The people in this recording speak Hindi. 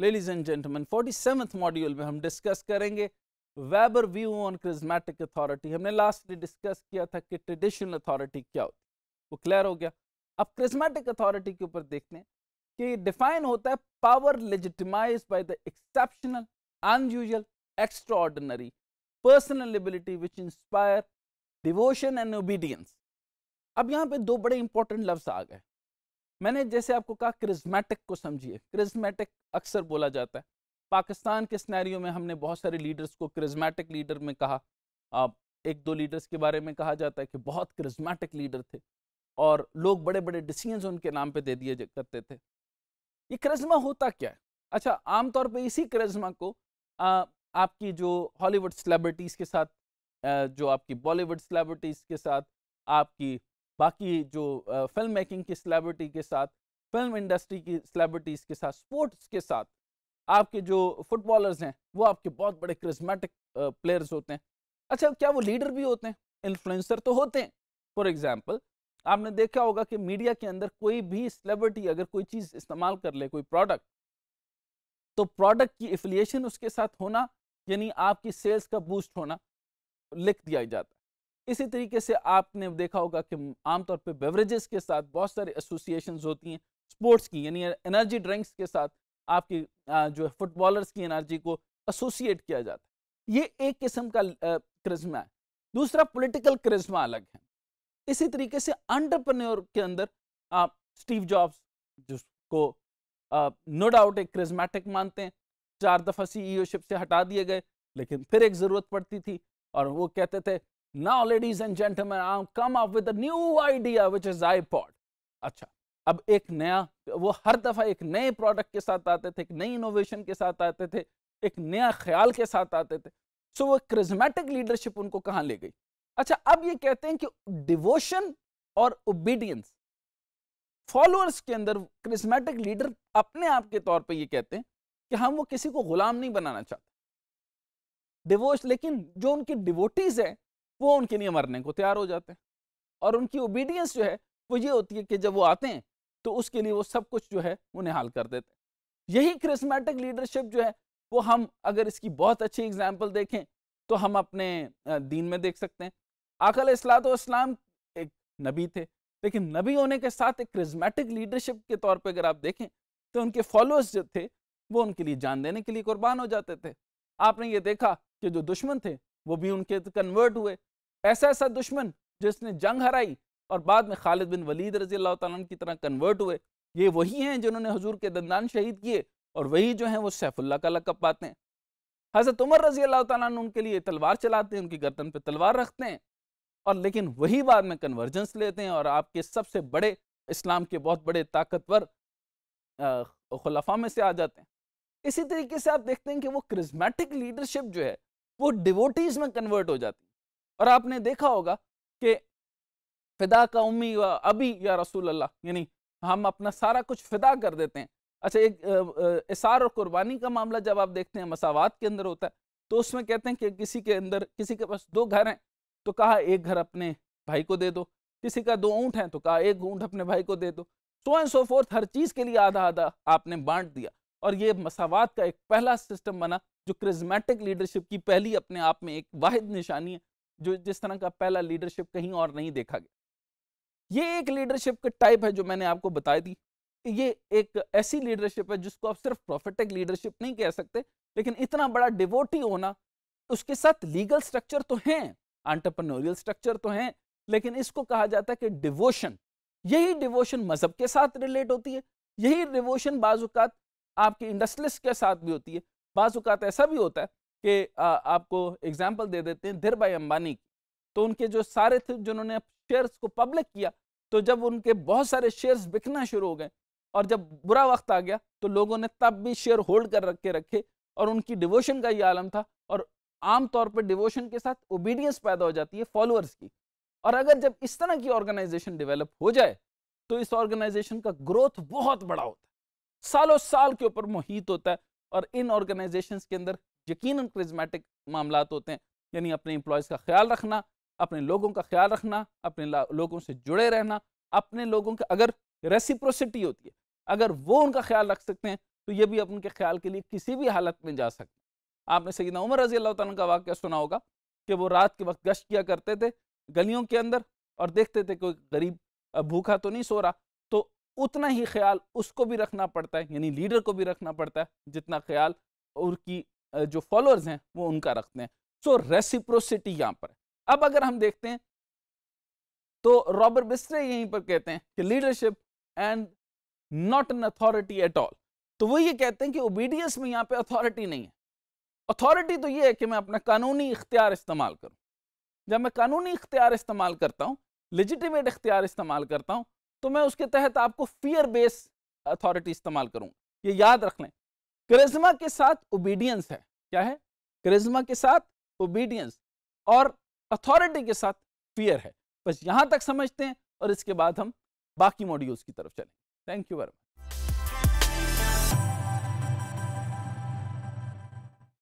लेडीज एंड जेंटलमैन 47वें मॉड्यूल में हम डिस्कस करेंगे Weber view on charismatic authority हमने लास्टली डिस्कस किया था कि ट्रेडिशनल अथॉरिटी क्या होती है वो क्लियर हो गया अब क्रिजमेटिक अथॉरिटी के ऊपर देखते हैं कि डिफाइन होता है power legitimize by the exceptional unusual extraordinary personal ability which inspire devotion and obedience अब यहाँ पे दो बड़े इंपॉर्टेंट लफ्ज आ गए मैंने जैसे आपको कहा क्रिजमेटिक को समझिए क्रिजमेटिक अक्सर बोला जाता है पाकिस्तान के स्नैरियो में हमने बहुत सारे लीडर्स को क्रिजमेटिक लीडर में कहा आप एक दो लीडर्स के बारे में कहा जाता है कि बहुत क्रिजमेटिक लीडर थे और लोग बड़े बड़े डिसीजन उनके नाम पे दे दिए करते थे ये क्रिजमा होता क्या है अच्छा आमतौर पर इसी क्रिज्मा को आ, आपकी जो हॉलीवुड सेलिब्रिटीज़ के साथ आ, जो आपकी बॉलीवुड सेलिब्रिटीज़ के साथ आपकी बाकी जो फिल्म मेकिंग की सेलेब्रिटी के साथ फिल्म इंडस्ट्री की सेलेब्रिटीज़ के साथ स्पोर्ट्स के साथ आपके जो फुटबॉलर्स हैं वो आपके बहुत बड़े क्रिजमेटिक प्लेयर्स होते हैं अच्छा क्या वो लीडर भी होते हैं इन्फ्लुएंसर तो होते हैं फॉर एग्जाम्पल आपने देखा होगा कि मीडिया के अंदर कोई भी सेलेब्रिटी अगर कोई चीज़ इस्तेमाल कर ले कोई प्रोडक्ट तो प्रोडक्ट की एफिलिएशन उसके साथ होना यानी आपकी सेल्स का बूस्ट होना लिख दिया जाता है इसी तरीके से आपने देखा होगा कि आमतौर पर बेवरेजेस के साथ बहुत सारी एसोसिएशन होती हैं स्पोर्ट्स की यानी एनर्जी ड्रिंक्स के साथ आपकी जो है फुटबॉलर्स की एनर्जी को एसोसिएट किया जाता है ये एक किस्म का क्रिज्मा है दूसरा पॉलिटिकल क्रिज्मा अलग है इसी तरीके से अंटरप्रन्योर के अंदर आप स्टीव जॉब्स जिसको नो डाउट एक क्रिज्मेटिक मानते हैं चार दफ़ा सीईओशिप e से हटा दिए गए लेकिन फिर एक ज़रूरत पड़ती थी और वो कहते थे Now, ladies and gentlemen, I've come up with a new idea which is iPod. अच्छा अब एक नया वो हर दफ़ा एक नए प्रोडक्ट के साथ आते थे एक नई इनोवेशन के साथ आते थे एक नया ख्याल के साथ आते थे सो so, वो क्रिज्मेटिक लीडरशिप उनको कहां ले गई अच्छा अब ये कहते हैं कि डिवोशन और ओबीडियंस फॉलोअर्स के अंदर क्रिज्मेटिक लीडर अपने आप के तौर पे ये कहते हैं कि हम वो किसी को गुलाम नहीं बनाना चाहते डिवोश लेकिन जो उनकी डिवोटीज हैं वो उनके लिए मरने को तैयार हो जाते हैं और उनकी ओबीडियंस जो है वो ये होती है कि जब वो आते हैं तो उसके लिए वो सब कुछ जो है वो निहाल कर देते हैं यही क्रिस्मेटिक लीडरशिप जो है वो हम अगर इसकी बहुत अच्छी एग्जाम्पल देखें तो हम अपने दीन में देख सकते हैं आकल असलात इस्लाम एक नबी थे लेकिन नबी होने के साथ एक क्रिजमेटिक लीडरशिप के तौर पर अगर आप देखें तो उनके फॉलोअर्स जो थे वो उनके लिए जान देने के लिए कुर्बान हो जाते थे आपने ये देखा कि जो दुश्मन थे वो भी उनके कन्वर्ट हुए ऐसा ऐसा दुश्मन जिसने जंग हराई और बाद में खालिद बिन वलीद रजी अल्लाह की तरह कन्वर्ट हुए ये वही हैं जिन्होंने हजूर के दंदान शहीद किए और वही जो हैं वो सैफुल्ला का लकब पाते हैं हज़रत उमर रजी अल्लाह तन उनके लिए तलवार चलाते हैं उनकी गर्दन पर तलवार रखते हैं और लेकिन वही बाद में कन्वर्जेंस लेते हैं और आपके सबसे बड़े इस्लाम के बहुत बड़े ताकतवर खलफा में से आ जाते हैं इसी तरीके से आप देखते हैं कि वो क्रिजमेटिक लीडरशिप जो है वो डिवोटीज़ में कन्वर्ट हो जाती है और आपने देखा होगा कि फिदा का उम्मी व अभी या रसूल अल्लाह यानी हम अपना सारा कुछ फिदा कर देते हैं अच्छा एक इसार और कुर्बानी का मामला जब आप देखते हैं मसावत के अंदर होता है तो उसमें कहते हैं कि किसी के अंदर किसी के पास दो घर हैं तो कहा एक घर अपने भाई को दे दो किसी का दो ऊँट हैं तो कहा एक ऊँट अपने भाई को दे दो सो एंड सो फोर्थ हर चीज़ के लिए आधा आधा आपने बांट दिया और ये मसावत का एक पहला सिस्टम बना जो क्रिजमेटिक लीडरशिप की पहली अपने आप में एक वाद निशानी है जो जिस तरह का पहला लीडरशिप कहीं और नहीं देखा गया ये एक लीडरशिप का टाइप है जो मैंने आपको बताई थी ये एक ऐसी लीडरशिप है जिसको आप सिर्फ प्रोफेटिक लीडरशिप नहीं कह सकते लेकिन इतना बड़ा डिवोटी होना उसके साथ लीगल स्ट्रक्चर तो है आंटरप्रनोरियल स्ट्रक्चर तो है लेकिन इसको कहा जाता है कि डिवोशन यही डिवोशन मजहब के साथ रिलेट होती है यही डिवोशन बाजुकात आपके इंडस्ट्रियलिस्ट के साथ भी होती है बाजुकात ऐसा भी होता है के आपको एग्जाम्पल दे देते हैं धीर भाई अम्बानी की तो उनके जो सारे थे जिन्होंने शेयर्स को पब्लिक किया तो जब उनके बहुत सारे शेयर्स बिकना शुरू हो गए और जब बुरा वक्त आ गया तो लोगों ने तब भी शेयर होल्ड कर रख के रखे और उनकी डिवोशन का ये आलम था और आम तौर पर डिवोशन के साथ ओबीडियंस पैदा हो जाती है फॉलोअर्स की और अगर जब इस तरह की ऑर्गेनाइजेशन डेवलप हो जाए तो इस ऑर्गेनाइजेशन का ग्रोथ बहुत बड़ा होता है सालों साल के ऊपर मुहित होता है और इन ऑर्गेनाइजेशन के अंदर यकीन क्रिजमेटिक मामला होते हैं यानी अपने एम्प्लॉयज़ का ख्याल रखना अपने लोगों का ख्याल रखना अपने लोगों से जुड़े रहना अपने लोगों का अगर रेसिप्रोसिटी होती है अगर वो उनका ख्याल रख सकते हैं तो ये भी अपने ख्याल के लिए किसी भी हालत में जा सकते हैं आपने सईदा उमर रजी अल्लाह तन का वाक्य सुना होगा कि वो रात के वक्त गश्त किया करते थे गलियों के अंदर और देखते थे कोई गरीब भूखा तो नहीं सो रहा तो उतना ही ख्याल उसको भी रखना पड़ता है यानी लीडर को भी रखना पड़ता है जितना ख्याल उनकी जो फॉलोअर्स हैं वो उनका रखते हैं सो रेसिप्रोसिटी यहां पर अब अगर हम देखते हैं तो रॉबर्ट बिस्ट्रे यहीं पर कहते हैं कि leadership and not an authority at all तो वो ये कहते हैं कि ओबीडियंस में यहां पे अथॉरिटी नहीं है अथॉरिटी तो ये है कि मैं अपना कानूनी इख्तियार इस्तेमाल करूं जब मैं कानूनी इख्तियार इस्तेमाल करता हूं लेजिटिमेट इख्तियार इस्तेमाल करता हूं तो मैं उसके तहत आपको फियर बेस अथॉरिटी इस्तेमाल करूँ ये याद रख लें करिश्मा के साथ ओबीडियंस है क्या है करिश्मा के साथ ओबीडियंस और अथॉरिटी के साथ फियर है बस यहां तक समझते हैं और इसके बाद हम बाकी मॉड्यूल्स की तरफ चलें थैंक यू वेरी मच